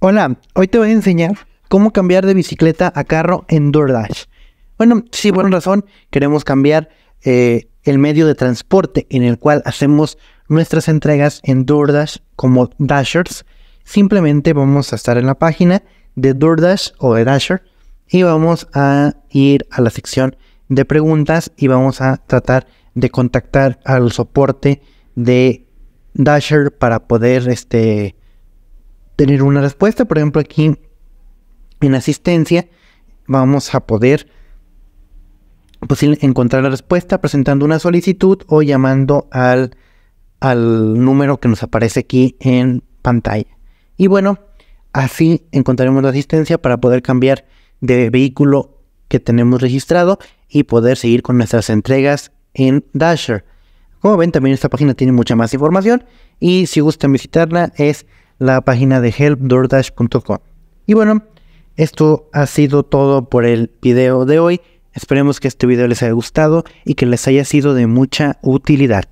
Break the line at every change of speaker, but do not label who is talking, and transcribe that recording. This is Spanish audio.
Hola, hoy te voy a enseñar cómo cambiar de bicicleta a carro en DoorDash. Bueno, sí, buena razón, queremos cambiar eh, el medio de transporte en el cual hacemos nuestras entregas en DoorDash como Dashers. Simplemente vamos a estar en la página de DoorDash o de Dasher y vamos a ir a la sección de preguntas y vamos a tratar de contactar al soporte de Dasher para poder este, tener una respuesta. Por ejemplo, aquí en asistencia vamos a poder pues, encontrar la respuesta presentando una solicitud o llamando al, al número que nos aparece aquí en pantalla. Y bueno, así encontraremos la asistencia para poder cambiar de vehículo que tenemos registrado y poder seguir con nuestras entregas en Dasher. Como ven, también esta página tiene mucha más información y si gustan visitarla es la página de helpdoordash.com. Y bueno, esto ha sido todo por el video de hoy. Esperemos que este video les haya gustado y que les haya sido de mucha utilidad.